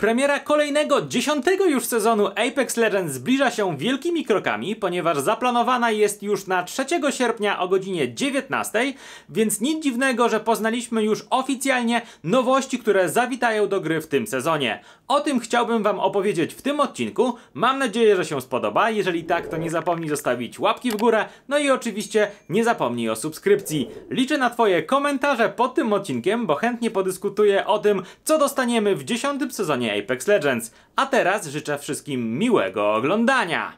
Premiera kolejnego, dziesiątego już sezonu Apex Legends zbliża się wielkimi krokami, ponieważ zaplanowana jest już na 3 sierpnia o godzinie 19, więc nic dziwnego, że poznaliśmy już oficjalnie nowości, które zawitają do gry w tym sezonie. O tym chciałbym Wam opowiedzieć w tym odcinku. Mam nadzieję, że się spodoba. Jeżeli tak, to nie zapomnij zostawić łapki w górę. No i oczywiście nie zapomnij o subskrypcji. Liczę na Twoje komentarze pod tym odcinkiem, bo chętnie podyskutuję o tym, co dostaniemy w dziesiątym sezonie Apex Legends, a teraz życzę wszystkim miłego oglądania!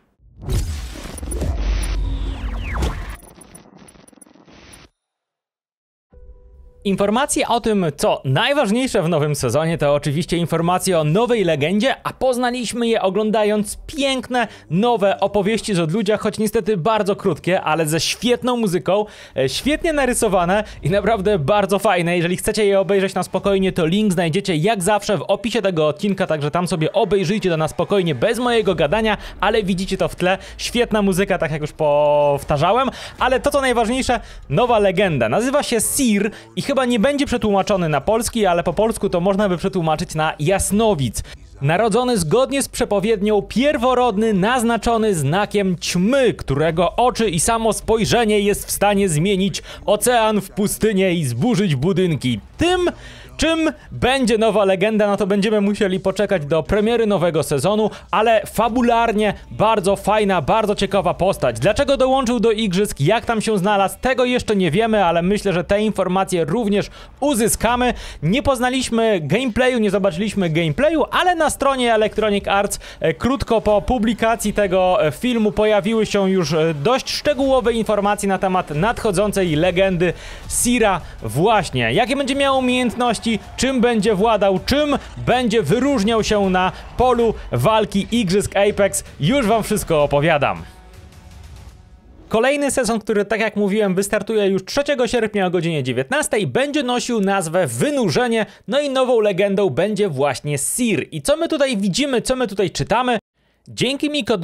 Informacje o tym, co najważniejsze w nowym sezonie, to oczywiście informacje o nowej legendzie, a poznaliśmy je oglądając piękne, nowe opowieści z odludzia, choć niestety bardzo krótkie, ale ze świetną muzyką, e, świetnie narysowane i naprawdę bardzo fajne. Jeżeli chcecie je obejrzeć na spokojnie, to link znajdziecie jak zawsze w opisie tego odcinka, także tam sobie obejrzyjcie to na spokojnie, bez mojego gadania, ale widzicie to w tle. Świetna muzyka, tak jak już powtarzałem, ale to co najważniejsze, nowa legenda. Nazywa się Sir i chyba nie będzie przetłumaczony na polski, ale po polsku to można by przetłumaczyć na jasnowic. Narodzony zgodnie z przepowiednią pierworodny naznaczony znakiem ćmy, którego oczy i samo spojrzenie jest w stanie zmienić ocean w pustynię i zburzyć budynki. Tym Czym będzie nowa legenda, no to będziemy musieli poczekać do premiery nowego sezonu, ale fabularnie bardzo fajna, bardzo ciekawa postać. Dlaczego dołączył do igrzysk, jak tam się znalazł, tego jeszcze nie wiemy, ale myślę, że te informacje również uzyskamy. Nie poznaliśmy gameplayu, nie zobaczyliśmy gameplayu, ale na stronie Electronic Arts e, krótko po publikacji tego e, filmu pojawiły się już e, dość szczegółowe informacje na temat nadchodzącej legendy Sira właśnie. Jakie będzie miał umiejętności, umiejętności, czym będzie władał, czym będzie wyróżniał się na polu walki Igrzysk Apex, już wam wszystko opowiadam. Kolejny sezon, który tak jak mówiłem wystartuje już 3 sierpnia o godzinie 19 będzie nosił nazwę Wynurzenie, no i nową legendą będzie właśnie Sir. I co my tutaj widzimy, co my tutaj czytamy? Dzięki, mikro...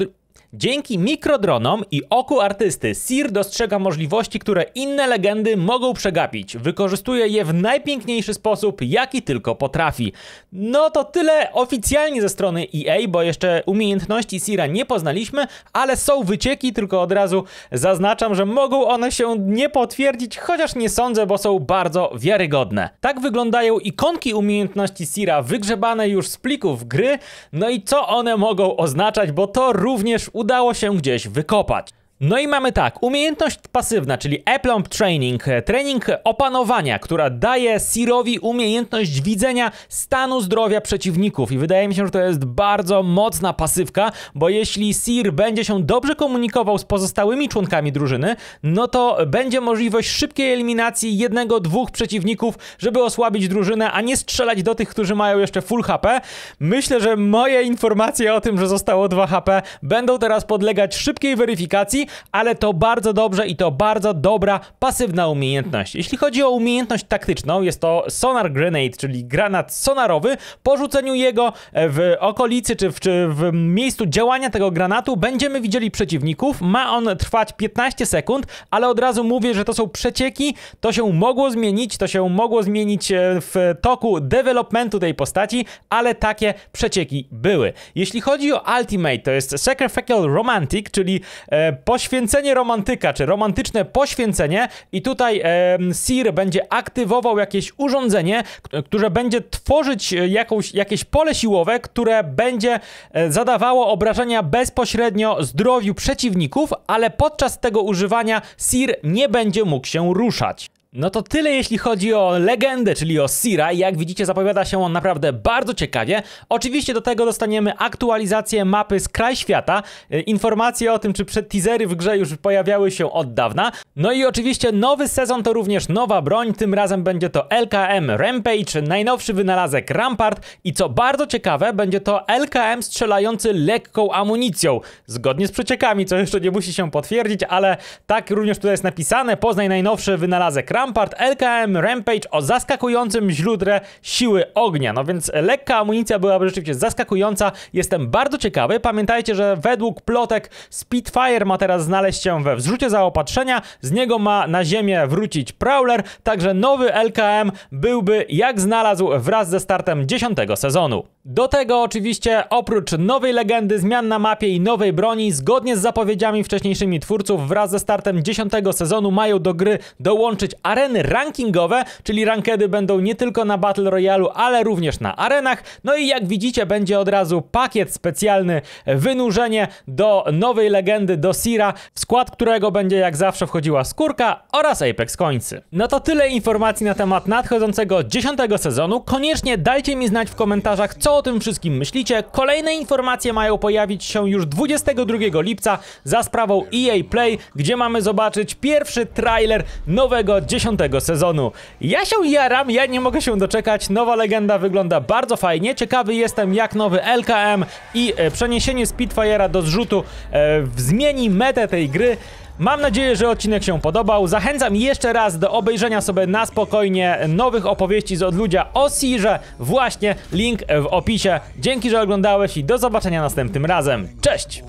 Dzięki mikrodronom i oku artysty Sir dostrzega możliwości, które inne legendy mogą przegapić. Wykorzystuje je w najpiękniejszy sposób, jaki tylko potrafi. No to tyle oficjalnie ze strony EA, bo jeszcze umiejętności Sira nie poznaliśmy, ale są wycieki, tylko od razu zaznaczam, że mogą one się nie potwierdzić, chociaż nie sądzę, bo są bardzo wiarygodne. Tak wyglądają ikonki umiejętności Sira wygrzebane już z plików gry, no i co one mogą oznaczać, bo to również udało się gdzieś wykopać. No i mamy tak, umiejętność pasywna, czyli Eplomb Training, e, trening opanowania, która daje Sirowi umiejętność widzenia stanu zdrowia przeciwników i wydaje mi się, że to jest bardzo mocna pasywka, bo jeśli Sir będzie się dobrze komunikował z pozostałymi członkami drużyny, no to będzie możliwość szybkiej eliminacji jednego, dwóch przeciwników, żeby osłabić drużynę, a nie strzelać do tych, którzy mają jeszcze full HP. Myślę, że moje informacje o tym, że zostało 2 HP będą teraz podlegać szybkiej weryfikacji, ale to bardzo dobrze i to bardzo dobra pasywna umiejętność. Jeśli chodzi o umiejętność taktyczną, jest to sonar grenade, czyli granat sonarowy. Po rzuceniu jego e, w okolicy czy w, czy w miejscu działania tego granatu będziemy widzieli przeciwników. Ma on trwać 15 sekund, ale od razu mówię, że to są przecieki, to się mogło zmienić, to się mogło zmienić e, w toku developmentu tej postaci, ale takie przecieki były. Jeśli chodzi o Ultimate, to jest Sacrificial Romantic, czyli e, po poświęcenie romantyka, czy romantyczne poświęcenie i tutaj e, Sir będzie aktywował jakieś urządzenie, które będzie tworzyć e, jakąś, jakieś pole siłowe, które będzie e, zadawało obrażenia bezpośrednio zdrowiu przeciwników, ale podczas tego używania Sir nie będzie mógł się ruszać. No to tyle jeśli chodzi o legendę, czyli o Sira. Jak widzicie zapowiada się on naprawdę bardzo ciekawie. Oczywiście do tego dostaniemy aktualizację mapy z kraj świata, e, informacje o tym, czy przed teasery w grze już pojawiały się od dawna. No i oczywiście nowy sezon to również nowa broń, tym razem będzie to LKM Rampage, najnowszy wynalazek Rampart i co bardzo ciekawe, będzie to LKM strzelający lekką amunicją, zgodnie z przeciekami, co jeszcze nie musi się potwierdzić, ale tak również tutaj jest napisane, poznaj najnowszy wynalazek Rampart, LKM Rampage o zaskakującym źródle siły ognia, no więc lekka amunicja byłaby rzeczywiście zaskakująca, jestem bardzo ciekawy, pamiętajcie, że według plotek Spitfire ma teraz znaleźć się we wzrzucie zaopatrzenia, z niego ma na ziemię wrócić Prowler, także nowy LKM byłby jak znalazł wraz ze startem 10 sezonu. Do tego oczywiście oprócz nowej legendy, zmian na mapie i nowej broni, zgodnie z zapowiedziami wcześniejszymi twórców wraz ze startem 10 sezonu mają do gry dołączyć areny rankingowe, czyli rankedy będą nie tylko na Battle Royale, ale również na arenach. No i jak widzicie będzie od razu pakiet specjalny wynurzenie do nowej legendy, do Sira, w skład którego będzie jak zawsze wchodziła Skórka oraz Apex Końcy. No to tyle informacji na temat nadchodzącego 10 sezonu. Koniecznie dajcie mi znać w komentarzach, co o tym wszystkim myślicie? Kolejne informacje mają pojawić się już 22 lipca za sprawą EA Play, gdzie mamy zobaczyć pierwszy trailer nowego 10 sezonu. Ja się jaram, ja nie mogę się doczekać, nowa legenda wygląda bardzo fajnie, ciekawy jestem jak nowy LKM i e, przeniesienie Spitfire'a do zrzutu e, zmieni metę tej gry. Mam nadzieję, że odcinek się podobał. Zachęcam jeszcze raz do obejrzenia sobie na spokojnie nowych opowieści z odludzia o Sirze. Właśnie link w opisie. Dzięki, że oglądałeś i do zobaczenia następnym razem. Cześć!